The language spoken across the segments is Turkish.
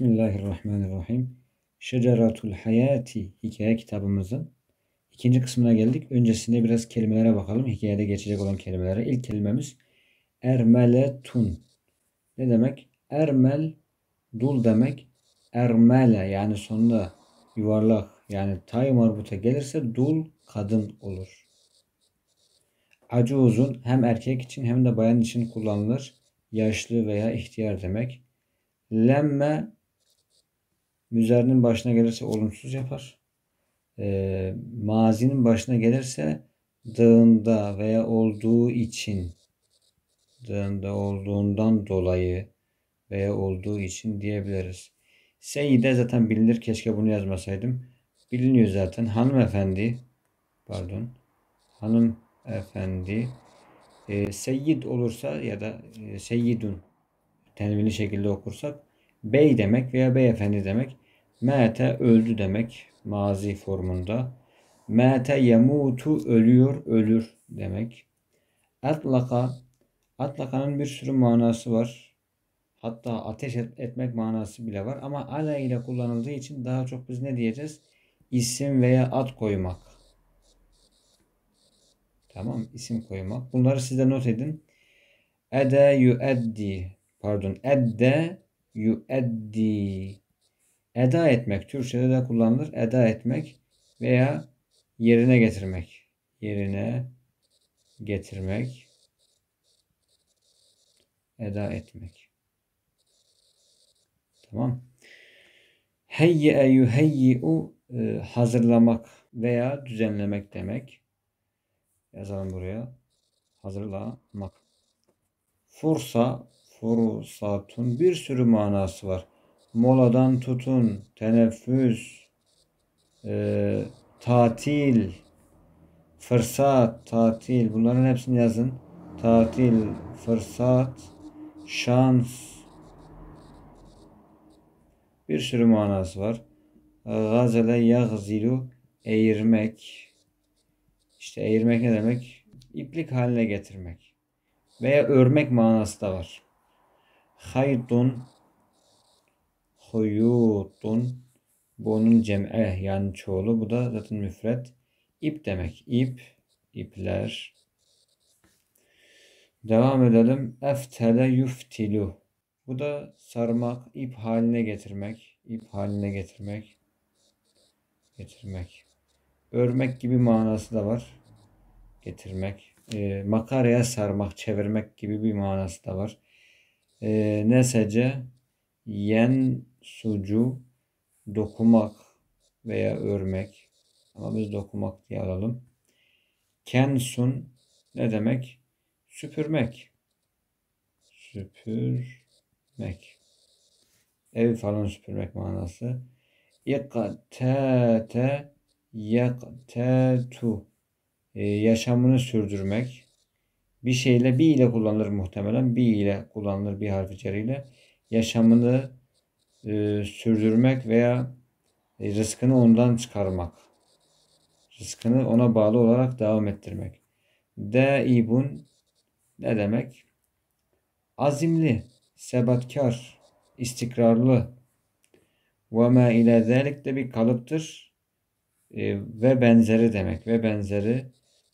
Bismillahirrahmanirrahim. Şeceratul Hayati hikaye kitabımızın ikinci kısmına geldik. Öncesinde biraz kelimelere bakalım. Hikayede geçecek olan kelimelere. İlk kelimemiz Ermeletun. Ne demek? Ermel dul demek. Ermele yani sonunda yuvarlak yani tay marbuta gelirse dul kadın olur. Acı uzun hem erkek için hem de bayan için kullanılır. Yaşlı veya ihtiyar demek. Lemme müzerinin başına gelirse olumsuz yapar. E, mazinin başına gelirse dağında veya olduğu için dağında olduğundan dolayı veya olduğu için diyebiliriz. Seyide zaten bilinir. Keşke bunu yazmasaydım. Biliniyor zaten. Hanımefendi pardon hanımefendi e, seyyid olursa ya da e, seyyidun tenvini şekilde okursak Bey demek veya beyefendi demek. Mete öldü demek mazi formunda. Mete yemutu ölüyor, ölür demek. Atlaka Atlaka'nın bir sürü manası var. Hatta ateş et, etmek manası bile var. Ama ala ile kullanıldığı için daha çok biz ne diyeceğiz? İsim veya ad koymak. Tamam isim koymak. Bunları size not edin. Ede yüeddi. Pardon. Edde Yueddi. Eda etmek. Türkçe'de de kullanılır. Eda etmek veya yerine getirmek. Yerine getirmek. Eda etmek. Tamam. Heyye e yuheyyi'u e, hazırlamak veya düzenlemek demek. Yazalım buraya. Hazırlamak. Fursa fursatun bir sürü manası var. Moladan tutun, teneffüs, e, tatil, fırsat, tatil bunların hepsini yazın. Tatil, fırsat, şans bir sürü manası var. Gazele yagzilu eğirmek. İşte eğirmek ne demek? İplik haline getirmek. Veya örmek manası da var. Haytun Huyutun Bunun cem'e yani çoğulu. Bu da zaten müfret. İp demek. ip, ipler. Devam edelim. Eftele yuftilu. Bu da sarmak, ip haline getirmek. ip haline getirmek. Getirmek. Örmek gibi manası da var. Getirmek. E, makaraya sarmak, çevirmek gibi bir manası da var e, ee, nesece yen sucu dokumak veya örmek ama biz dokumak diye alalım. Kensun ne demek? Süpürmek. Süpürmek. Ev falan süpürmek manası. İkatete yektetu. Ee, yaşamını sürdürmek bir şeyle bir ile kullanılır muhtemelen. Bir ile kullanılır bir harf içeriyle. Yaşamını e, sürdürmek veya e, rızkını ondan çıkarmak. Rızkını ona bağlı olarak devam ettirmek. ibun ne demek? Azimli, sebatkar, istikrarlı. Ve ma ile zelik de bir kalıptır. E, ve benzeri demek. Ve benzeri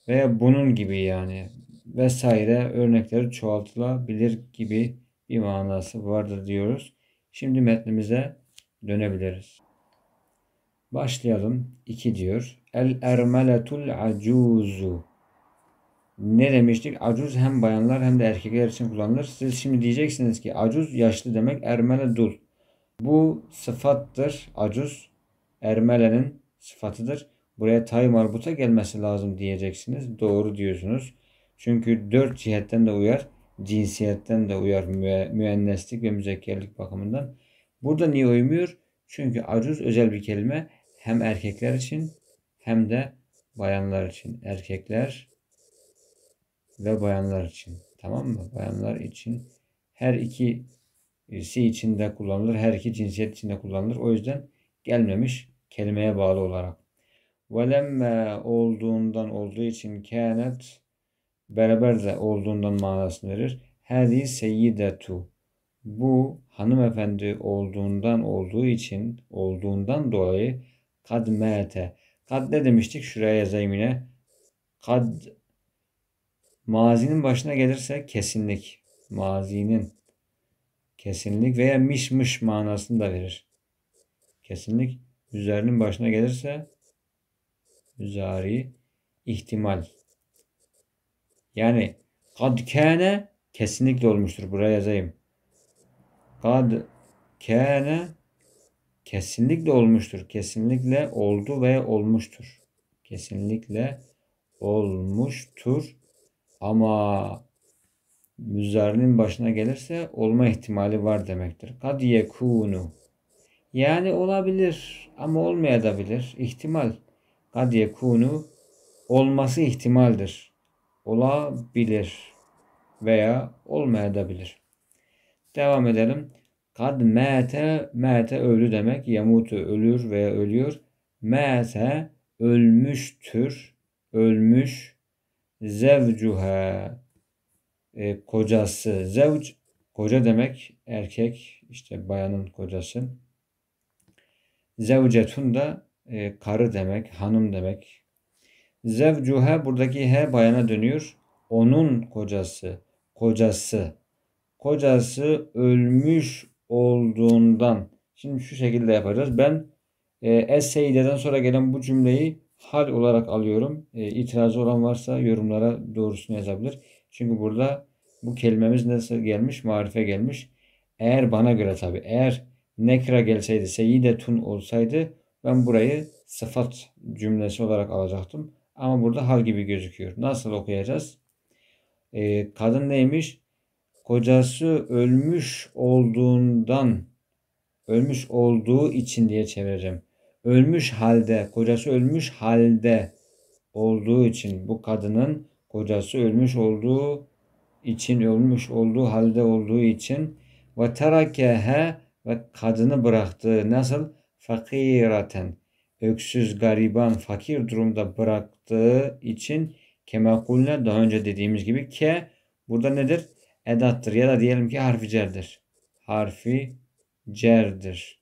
veya bunun gibi yani vesaire örnekleri çoğaltılabilir gibi bir manası vardır diyoruz. Şimdi metnimize dönebiliriz. Başlayalım. 2 diyor. El ermeletul acuzu. Ne demiştik? Acuz hem bayanlar hem de erkekler için kullanılır. Siz şimdi diyeceksiniz ki acuz yaşlı demek ermele dul. Bu sıfattır. Acuz ermelenin sıfatıdır. Buraya tay marbuta gelmesi lazım diyeceksiniz. Doğru diyorsunuz. Çünkü dört cihetten de uyar. Cinsiyetten de uyar müennestlik ve müzekkerlik bakımından. Burada niye uymuyor? Çünkü acuz özel bir kelime hem erkekler için hem de bayanlar için. Erkekler ve bayanlar için. Tamam mı? Bayanlar için her iki e, si içinde kullanılır. Her iki cinsiyet içinde kullanılır. O yüzden gelmemiş kelimeye bağlı olarak. Velemme olduğundan olduğu için kânet beraber de olduğundan manasını verir. Hadi seyyidetu. Bu hanımefendi olduğundan olduğu için olduğundan dolayı kad mete. Kad ne demiştik? Şuraya yazayım yine. Kad mazinin başına gelirse kesinlik. Mazinin kesinlik veya mişmiş manasını da verir. Kesinlik üzerinin başına gelirse üzari ihtimal yani kad kâne kesinlikle olmuştur. Buraya yazayım. Kad kâne kesinlikle olmuştur. Kesinlikle oldu ve olmuştur. Kesinlikle olmuştur. Ama müzarinin başına gelirse olma ihtimali var demektir. Kad yekunu. Yani olabilir ama olmayabilir. İhtimal. Kad yekunu olması ihtimaldir olabilir veya olmayabilir. Devam edelim. Kad mete, mete ölü demek. Yamutu ölür veya ölüyor. Mete ölmüştür, ölmüş. Zevcuhe, e, kocası. Zevc, koca demek erkek, işte bayanın kocası. Zevcetun da e, karı demek, hanım demek, Zevcuhe buradaki he bayana dönüyor. Onun kocası, kocası, kocası ölmüş olduğundan. Şimdi şu şekilde yapacağız. Ben e, es sonra gelen bu cümleyi hal olarak alıyorum. E, itirazı olan varsa yorumlara doğrusunu yazabilir. Çünkü burada bu kelimemiz nasıl gelmiş? Marife gelmiş. Eğer bana göre tabi. Eğer nekra gelseydi, seyyidetun olsaydı ben burayı sıfat cümlesi olarak alacaktım. Ama burada hal gibi gözüküyor. Nasıl okuyacağız? Ee, kadın neymiş? Kocası ölmüş olduğundan ölmüş olduğu için diye çevireceğim. Ölmüş halde, kocası ölmüş halde olduğu için bu kadının kocası ölmüş olduğu için ölmüş olduğu halde olduğu için ve terakehe ve kadını bıraktı. Nasıl? Fakiraten öksüz, gariban, fakir durumda bıraktığı için kemakulne daha önce dediğimiz gibi ke burada nedir? Edattır ya da diyelim ki harfi cerdir. Harfi cerdir.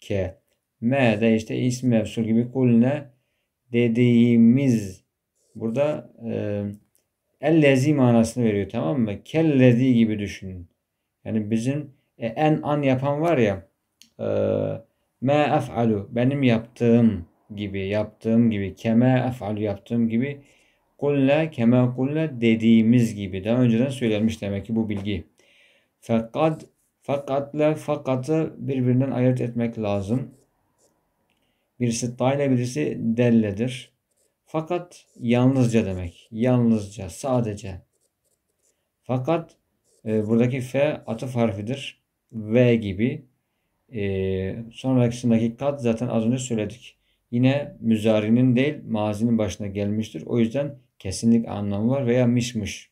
Ke. M de işte isim mevsul gibi kulne dediğimiz burada e, ellezi manasını veriyor tamam mı? Kellezi gibi düşünün. Yani bizim e, en an yapan var ya e, me ef'alu benim yaptığım gibi yaptığım gibi keme ef'alu yaptığım gibi kulle keme kulle dediğimiz gibi daha önceden söylenmiş demek ki bu bilgi. Fakat fakatla fakatı birbirinden ayırt etmek lazım. Birisi ta birisi delledir. Fakat yalnızca demek. Yalnızca, sadece. Fakat e, buradaki f atıf harfidir. V gibi. E, ee, sonrakisindeki kat zaten az önce söyledik. Yine müzarinin değil mazinin başına gelmiştir. O yüzden kesinlik anlamı var veya mişmiş.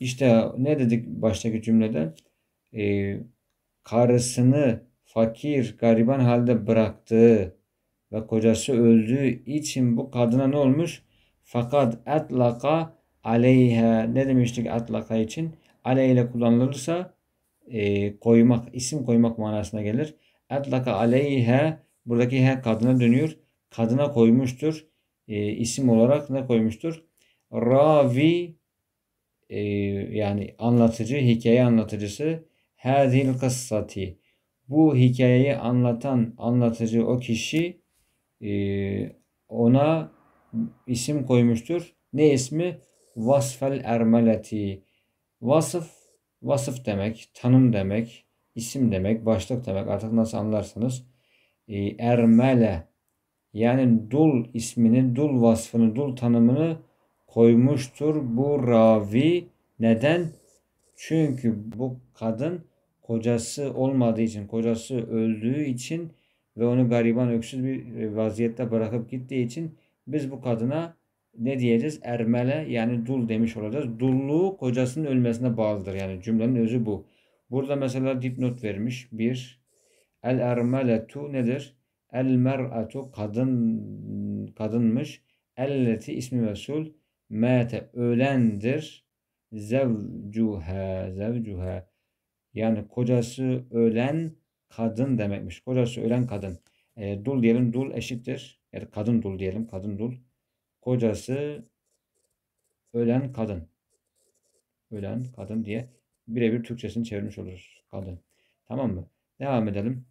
İşte ne dedik baştaki cümlede? E, ee, karısını fakir, gariban halde bıraktığı ve kocası öldüğü için bu kadına ne olmuş? Fakat etlaka aleyhe ne demiştik etlaka için? Aleyh kullanılırsa e, koymak, isim koymak manasına gelir. Etlaka aleyhe buradaki he kadına dönüyor. Kadına koymuştur. E, isim olarak ne koymuştur? Ravi e, yani anlatıcı, hikaye anlatıcısı hazil kıssati. Bu hikayeyi anlatan anlatıcı o kişi e, ona isim koymuştur. Ne ismi? Vasfel ermeleti. Vasıf Vasıf demek, tanım demek, isim demek, başlık demek artık nasıl anlarsanız. E, ermele yani dul ismini, dul vasfını, dul tanımını koymuştur bu ravi. Neden? Çünkü bu kadın kocası olmadığı için, kocası öldüğü için ve onu gariban öksüz bir vaziyette bırakıp gittiği için biz bu kadına ne diyeceğiz? Ermele yani dul demiş olacağız. Dulluğu kocasının ölmesine bağlıdır. Yani cümlenin özü bu. Burada mesela dipnot vermiş. Bir, el ermeletu nedir? El mer'atu kadın kadınmış. Elleti ismi mesul. Mete ölendir. Zevcuha zevcuha yani kocası ölen kadın demekmiş. Kocası ölen kadın. E, dul diyelim dul eşittir. Yani kadın dul diyelim kadın dul kocası ölen kadın. Ölen kadın diye birebir Türkçesini çevirmiş olur Kadın. Tamam mı? Devam edelim.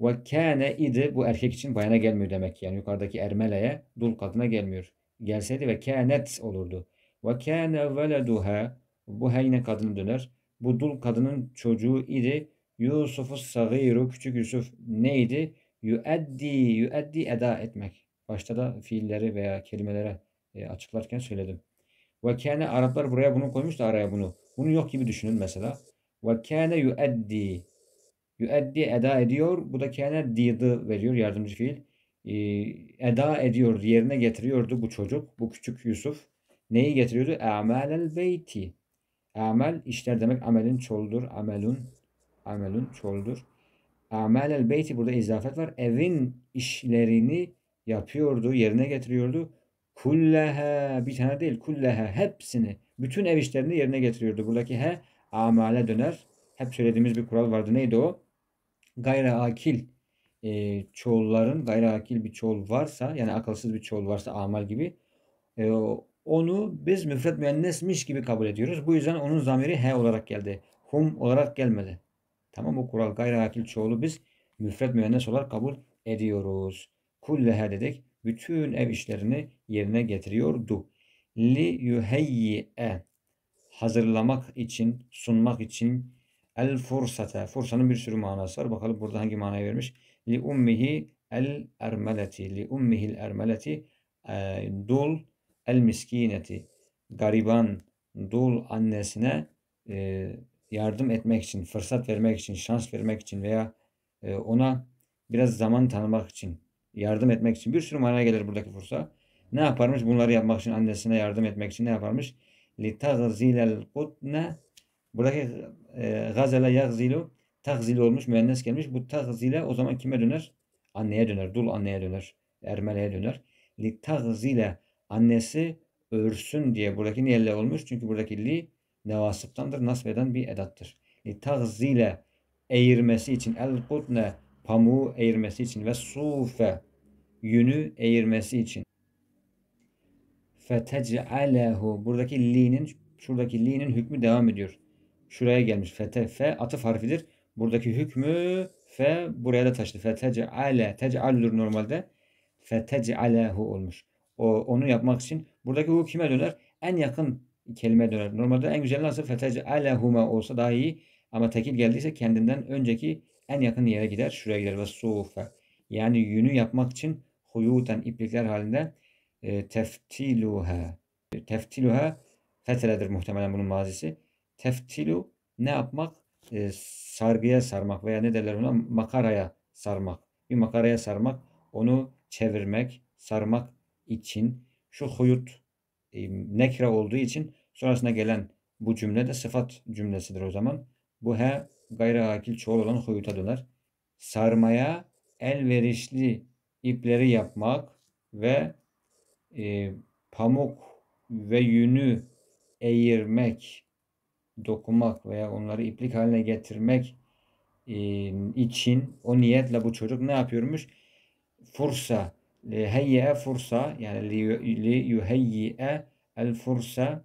Ve kâne idi bu erkek için bayana gelmiyor demek. Yani yukarıdaki ermeleye dul kadına gelmiyor. Gelseydi ve kânet olurdu. Ve kâne veleduha bu he kadını döner. Bu dul kadının çocuğu idi. Yusuf'u sagiru küçük Yusuf neydi? Yüeddi, yüeddi eda etmek. Başta da fiilleri veya kelimelere e, açıklarken söyledim. Ve kâne Araplar buraya bunu koymuş da araya bunu. Bunu yok gibi düşünün mesela. Ve kâne yueddi. Yueddi eda ediyor. Bu da kâne didi veriyor yardımcı fiil. E, eda ediyor. Yerine getiriyordu bu çocuk. Bu küçük Yusuf. Neyi getiriyordu? Amel el beyti. Amel işler demek. Amelin çoldur. Amelun. Amelun çoldur. el beyti burada izafet var. Evin işlerini yapıyordu, yerine getiriyordu. Kullehe bir tane değil kullehe hepsini bütün ev işlerini yerine getiriyordu. Buradaki he amale döner. Hep söylediğimiz bir kural vardı. Neydi o? Gayriakil e, çoğulların gayriakil bir çoğul varsa yani akılsız bir çoğul varsa amal gibi e, onu biz müfret müennesmiş gibi kabul ediyoruz. Bu yüzden onun zamiri he olarak geldi. Hum olarak gelmedi. Tamam o kural gayriakil çoğulu biz müfret müennes olarak kabul ediyoruz kullehe dedik. Bütün ev işlerini yerine getiriyordu. Li yuheyyi'e hazırlamak için, sunmak için el fursate. Fursanın bir sürü manası var. Bakalım burada hangi manayı vermiş. Li ummihi el ermeleti. Li ummihi el ermeleti e, dul el miskineti. Gariban dul annesine e, yardım etmek için, fırsat vermek için, şans vermek için veya e, ona biraz zaman tanımak için yardım etmek için bir sürü manaya gelir buradaki fursa. Ne yaparmış? Bunları yapmak için annesine yardım etmek için ne yaparmış? لِتَغْزِلَ الْقُدْنَ Buradaki e, gazele yagzilu tagzil olmuş, müennes gelmiş. Bu tagzile o zaman kime döner? Anneye döner, dul anneye döner, Ermeleye döner. Litagzile annesi örsün diye buradaki niyelle olmuş. Çünkü buradaki li nevasıptandır, nasveden bir edattır. Litagzile tagzile eğirmesi için el kutne pamuğu eğirmesi için ve sufe yünü eğirmesi için. Fetec'alehu buradaki li'nin şuradaki li'nin hükmü devam ediyor. Şuraya gelmiş. Fete fe atıf harfidir. Buradaki hükmü fe buraya da taştı. Fetec'ale tec'aludur normalde. Fetec'alehu olmuş. O, onu yapmak için buradaki hu kime döner? En yakın kelime döner. Normalde en güzel nasıl fetec'alehuma olsa daha iyi. Ama tekil geldiyse kendinden önceki en yakın yere gider. Şuraya gider ve sufe. Yani yünü yapmak için huyuten iplikler halinde e, teftiluha. Teftiluha feteledir muhtemelen bunun mazisi. Teftilu ne yapmak? E, sargıya sarmak veya ne derler buna? Makaraya sarmak. Bir makaraya sarmak, onu çevirmek, sarmak için şu huyut e, nekre olduğu için sonrasına gelen bu cümle de sıfat cümlesidir o zaman. Bu he gayriakil çoğul olan huyutadılar. Sarmaya elverişli ipleri yapmak ve e, pamuk ve yünü eğirmek, dokunmak veya onları iplik haline getirmek e, için o niyetle bu çocuk ne yapıyormuş? Fursa, liheyye fursa yani li yuheyye el fursa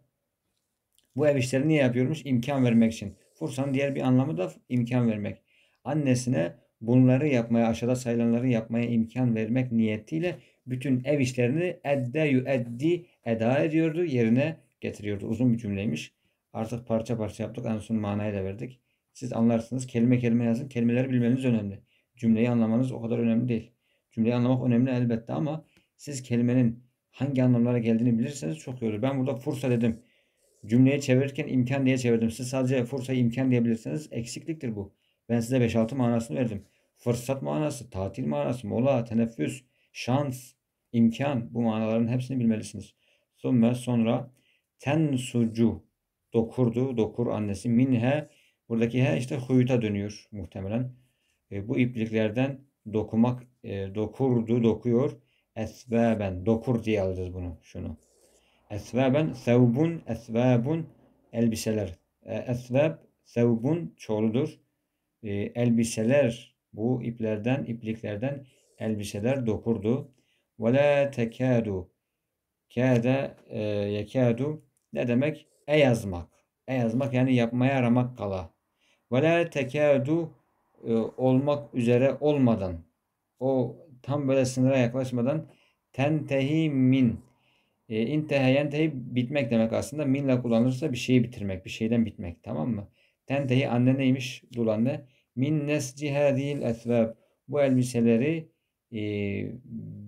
bu ev işlerini niye yapıyormuş? İmkan vermek için. Fursan diğer bir anlamı da imkan vermek. Annesine bunları yapmaya, aşağıda sayılanları yapmaya imkan vermek niyetiyle bütün ev işlerini eddeyu eddi eda ediyordu, yerine getiriyordu. Uzun bir cümleymiş. Artık parça parça yaptık. En son manayı da verdik. Siz anlarsınız. Kelime kelime yazın. Kelimeleri bilmeniz önemli. Cümleyi anlamanız o kadar önemli değil. Cümleyi anlamak önemli elbette ama siz kelimenin hangi anlamlara geldiğini bilirseniz çok iyi olur. Ben burada fursa dedim. Cümleye çevirirken imkan diye çevirdim. Siz sadece fursayı imkan diyebilirsiniz. Eksikliktir bu. Ben size 5-6 manasını verdim. Fırsat manası, tatil manası, mola, teneffüs, şans, imkan bu manaların hepsini bilmelisiniz. Sonra sonra ten sucu dokurdu, dokur annesi minhe buradaki he işte huyuta dönüyor muhtemelen. E, bu ipliklerden dokumak e, dokurdu, dokuyor. Esbeben dokur diye alacağız bunu şunu. Esveben, sevbun, esvebun, elbiseler. E, esveb, sevbun çoğuludur. E, elbiseler, bu iplerden, ipliklerden elbiseler dokurdu. Ve la tekadu, kâde, e, yekâdu, ne demek? E yazmak. E yazmak yani yapmaya ramak kala. Ve la tekadu, e, olmak üzere olmadan, o tam böyle sınıra yaklaşmadan tentehi min e, intehe yentehi bitmek demek aslında. Minla kullanırsa bir şeyi bitirmek. Bir şeyden bitmek tamam mı? Tentehi anne neymiş? Dul anne. Min nesci hadihil esvab. Bu elbiseleri e,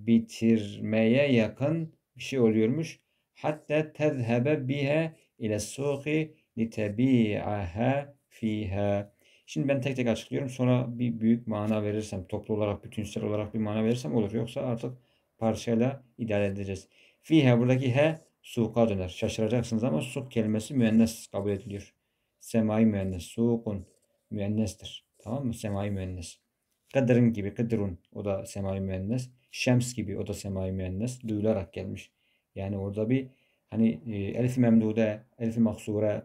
bitirmeye yakın bir şey oluyormuş. Hatta tezhebe bihe ile suqi litebi'aha fiha. Şimdi ben tek tek açıklıyorum. Sonra bir büyük mana verirsem, toplu olarak, bütünsel olarak bir mana verirsem olur. Yoksa artık parçayla idare edeceğiz. Fihe buradaki he suka döner. Şaşıracaksınız ama suk kelimesi müennes kabul ediliyor. Semai müennes. Sukun müennestir. Tamam mı? Semai müennes. Kadırın gibi. Kadırun. O da semai müennes. Şems gibi. O da semai müennes. Duyularak gelmiş. Yani orada bir hani e, elif memdude, elif maksure,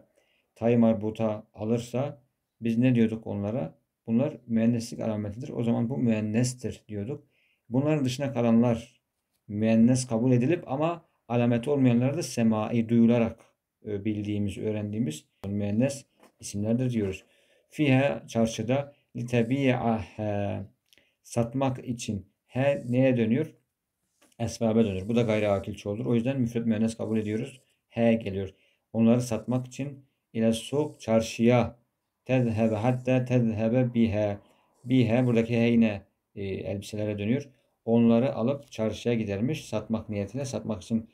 tay marbuta alırsa biz ne diyorduk onlara? Bunlar müenneslik alametidir. O zaman bu müennestir diyorduk. Bunların dışına kalanlar müennes kabul edilip ama alamet olmayanları da semai duyularak e, bildiğimiz, öğrendiğimiz müennes isimlerdir diyoruz. Fiha çarşıda litebi'ahe satmak için he neye dönüyor? Esbabe dönüyor. Bu da gayri akilçi olur. O yüzden müfret müennes kabul ediyoruz. He geliyor. Onları satmak için ile sok çarşıya tezhebe hatta tezhebe bihe bihe buradaki he yine e, elbiselere dönüyor. Onları alıp çarşıya gidermiş. Satmak niyetine satmak için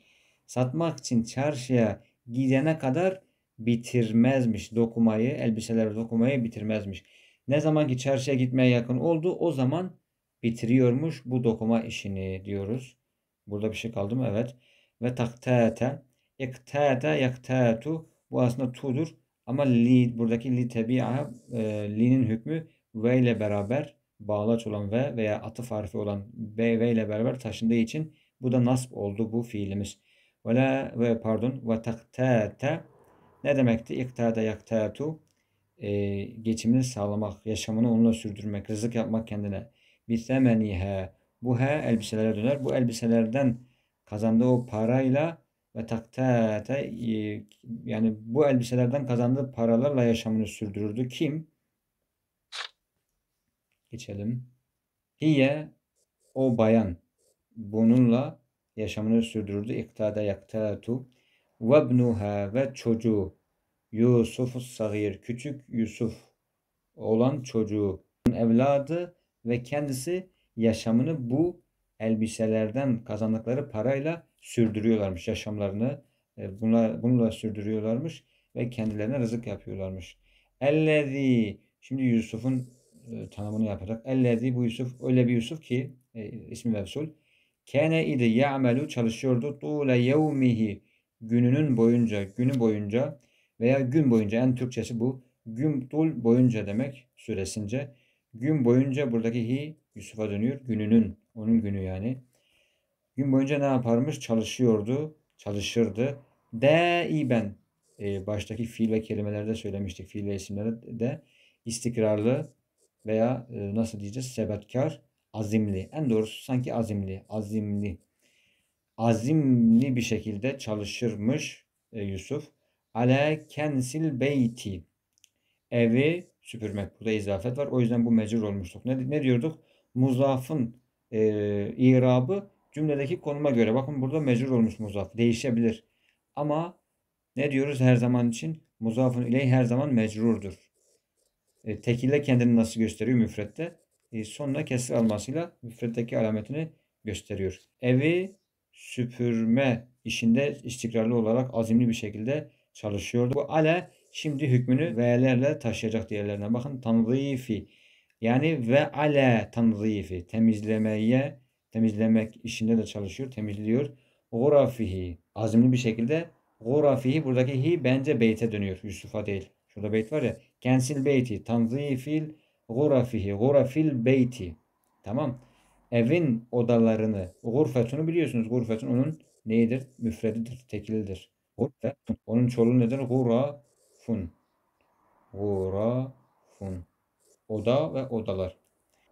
satmak için çarşıya gidene kadar bitirmezmiş dokumayı, elbiseleri dokumayı bitirmezmiş. Ne zaman ki çarşıya gitmeye yakın oldu o zaman bitiriyormuş bu dokuma işini diyoruz. Burada bir şey kaldı mı? Evet. Ve taktete, iktete, yaktetu bu aslında tu'dur. Ama li, buradaki li tebi'a, e, li'nin hükmü ve ile beraber bağlaç olan ve veya atıf harfi olan b ve ile beraber taşındığı için bu da nasp oldu bu fiilimiz. Ve la ve pardon ve taktete ne demekti? İktade yaktetu e, geçimini sağlamak, yaşamını onunla sürdürmek, rızık yapmak kendine. Bitemenihe bu he elbiselere döner. Bu elbiselerden kazandığı o parayla ve taktete yani bu elbiselerden kazandığı paralarla yaşamını sürdürürdü. Kim? geçelim. Hiye o bayan bununla yaşamını sürdürdü. İktada yaktaratu ve bnuha ve çocuğu Yusuf Sagir küçük Yusuf olan çocuğu evladı ve kendisi yaşamını bu elbiselerden kazandıkları parayla sürdürüyorlarmış yaşamlarını. E, Bunlar, bununla sürdürüyorlarmış ve kendilerine rızık yapıyorlarmış. Ellezî şimdi Yusuf'un ee, tanımını yaparak ellezi bu Yusuf öyle bir Yusuf ki e, ismi mevsul kene idi ya'melu çalışıyordu tule yevmihi gününün boyunca günü boyunca veya gün boyunca en Türkçesi bu gün tul boyunca demek süresince gün boyunca buradaki hi Yusuf'a dönüyor gününün onun günü yani gün boyunca ne yaparmış çalışıyordu çalışırdı daiben e, baştaki fiil ve kelimelerde söylemiştik fiil ve isimlerde de istikrarlı veya e, nasıl diyeceğiz sebatkar azimli. En doğrusu sanki azimli, azimli. Azimli bir şekilde çalışırmış e, Yusuf. Ale kensil beyti. Evi süpürmek. Burada izafet var. O yüzden bu mecbur olmuştuk. Ne, ne diyorduk? Muzafın e, irabı cümledeki konuma göre. Bakın burada mecbur olmuş muzaf. Değişebilir. Ama ne diyoruz her zaman için? Muzafın ile her zaman mecrurdur. E, tekille kendini nasıl gösteriyor müfrette? E, sonuna kesir almasıyla müfretteki alametini gösteriyor. Evi süpürme işinde istikrarlı olarak azimli bir şekilde çalışıyordu. Bu ale şimdi hükmünü ve'lerle taşıyacak diğerlerine. Bakın tanzifi yani ve ale tanzifi temizlemeye temizlemek işinde de çalışıyor, temizliyor. Gorafihi azimli bir şekilde gorafihi buradaki hi bence beyte dönüyor. Yusuf'a değil. Şurada beyt var ya. Kensil beyti tanzifil gurafihi gurafil beyti. Tamam. Evin odalarını gurfetunu biliyorsunuz. Gurfetun onun neyidir? Müfredidir. Tekilidir. Gurfetun. Onun çoluğu nedir? Gurafun. Gurafun. Oda ve odalar.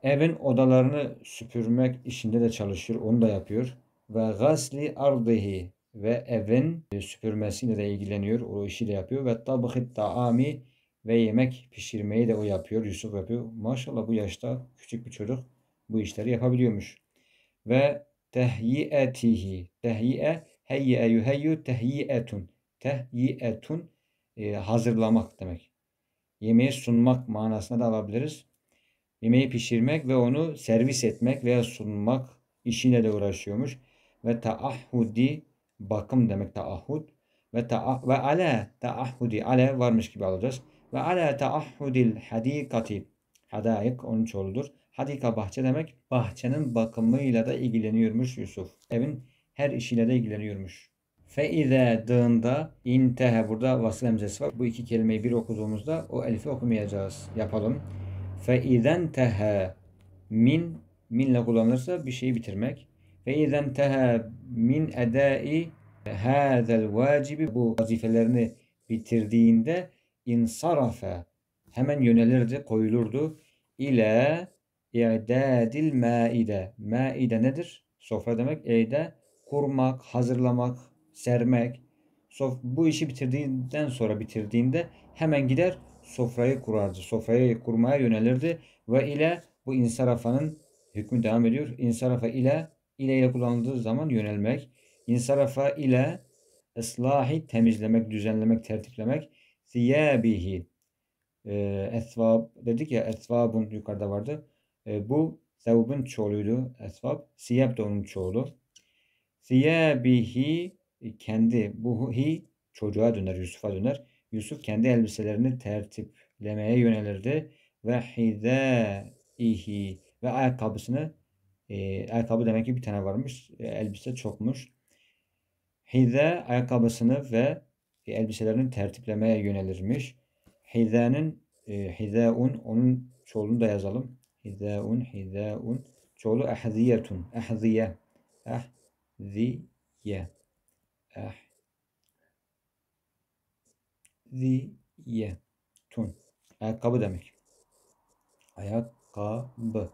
Evin odalarını süpürmek işinde de çalışır. Onu da yapıyor. Ve gasli ardihi ve evin e, süpürmesiyle de ilgileniyor. O işi de yapıyor. Ve tabıhı taami ve yemek pişirmeyi de o yapıyor. Yusuf yapıyor. Maşallah bu yaşta küçük bir çocuk bu işleri yapabiliyormuş. Ve tehyiyetihi. Tehyiye heyye yuheyyu tehyiyetun. Tehyiyetun e, hazırlamak demek. Yemeği sunmak manasına da alabiliriz. Yemeği pişirmek ve onu servis etmek veya sunmak işine de uğraşıyormuş. Ve taahhudi bakım demek taahhud ve ta ve ala taahhudi ala varmış gibi alacağız. Ve ala taahhudil hadikati hadayık onun çoğuludur. Hadika bahçe demek bahçenin bakımıyla da ilgileniyormuş Yusuf. Evin her işiyle de ilgileniyormuş. Fe ize dığında intehe burada vasıl emzesi var. Bu iki kelimeyi bir okuduğumuzda o elifi okumayacağız. Yapalım. Fe tehe min minle kullanılırsa bir şeyi bitirmek. Ve izen teha min edai hazel vacibi bu vazifelerini bitirdiğinde insarafe hemen yönelirdi, koyulurdu ile i'dadil maide. Maide nedir? Sofra demek. E'de kurmak, hazırlamak, sermek. Sof bu işi bitirdiğinden sonra bitirdiğinde hemen gider sofrayı kurardı. Sofrayı kurmaya yönelirdi ve ile bu insarafanın hükmü devam ediyor. İnsarafa ile ile ile kullanıldığı zaman yönelmek, insarafa ile ıslahi temizlemek, düzenlemek, tertiplemek, siyabihi e, esvab dedik ya esvabun yukarıda vardı. E, bu sevbin çoğuluydu esvab. Siyab da onun çoğulu. Siyabihi e, kendi bu hi çocuğa döner, Yusuf'a döner. Yusuf kendi elbiselerini tertiplemeye yönelirdi ve ihi ve ayakkabısını ayakkabı ee, demek ki bir tane varmış. Ee, elbise çokmuş. Hize ayakkabısını ve e, elbiselerini tertiplemeye yönelirmiş. Hize'nin e, hizeun onun çoğulunu da yazalım. Hizeun hizeun çoğulu ahziyetun. Ahziye. Ahziye. Ahziye. Tun. Ayakkabı demek. Ayakkabı.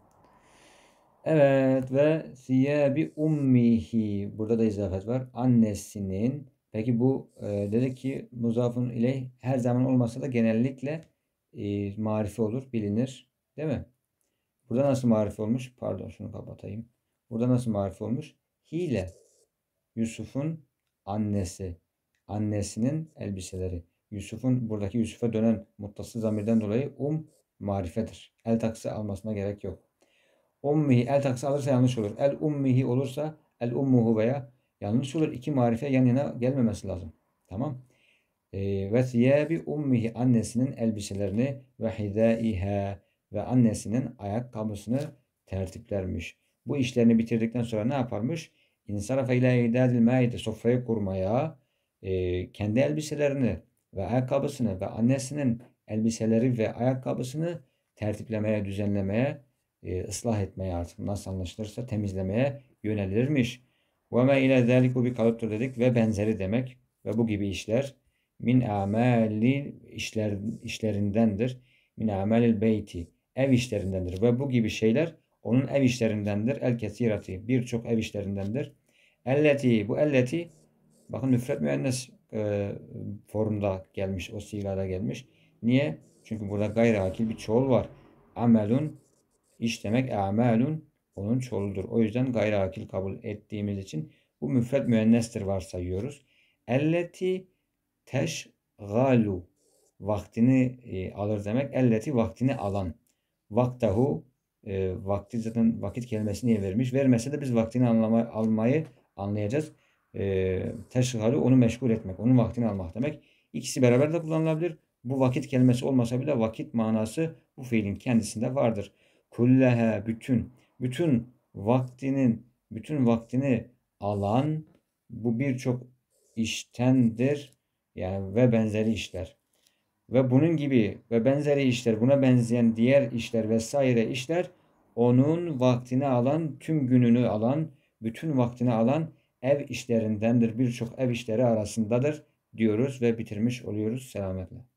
Evet ve siyebi ummihi. Burada da izafet var. Annesinin. Peki bu e, dedi ki muzafun ile her zaman olmasa da genellikle e, marifi olur, bilinir. Değil mi? Burada nasıl marif olmuş? Pardon şunu kapatayım. Burada nasıl marif olmuş? Hile. Yusuf'un annesi. Annesinin elbiseleri. Yusuf'un buradaki Yusuf'a dönen muttası zamirden dolayı um marifedir. El taksi almasına gerek yok ummihi el taksi alırsa yanlış olur. El ummihi olursa el ummuhu veya yanlış olur. İki marife yan yana gelmemesi lazım. Tamam. Ee, ve siyabi ummihi annesinin elbiselerini ve hidaiha ve annesinin ayakkabısını tertiplermiş. Bu işlerini bitirdikten sonra ne yaparmış? İnsarafa ila idadil maide sofrayı kurmaya e, kendi elbiselerini ve ayakkabısını ve annesinin elbiseleri ve ayakkabısını tertiplemeye, düzenlemeye e, ıslah etmeye artık nasıl anlaşılırsa temizlemeye yönelirmiş. Ve me ile zeliku bir kalıptır dedik ve benzeri demek ve bu gibi işler min ameli işler, işlerindendir. Min amelil beyti ev işlerindendir ve bu gibi şeyler onun ev işlerindendir. El kesirati birçok ev işlerindendir. Elleti bu elleti bakın müfret müennes e, formda gelmiş o sigada gelmiş. Niye? Çünkü burada gayri akil bir çoğul var. Amelun İş demek amelun onun çoludur. O yüzden gayri akil kabul ettiğimiz için bu müfret müennestir varsayıyoruz. Elleti teşgalu vaktini e, alır demek. Elleti vaktini alan. Vaktahu e, vakti zaten vakit kelimesini niye vermiş? Vermese de biz vaktini anlama, almayı anlayacağız. E, teşgalu onu meşgul etmek. Onun vaktini almak demek. İkisi beraber de kullanılabilir. Bu vakit kelimesi olmasa bile vakit manası bu fiilin kendisinde vardır kullehe bütün bütün vaktinin bütün vaktini alan bu birçok iştendir yani ve benzeri işler. Ve bunun gibi ve benzeri işler buna benzeyen diğer işler vesaire işler onun vaktini alan, tüm gününü alan, bütün vaktini alan ev işlerindendir. Birçok ev işleri arasındadır diyoruz ve bitirmiş oluyoruz selametle.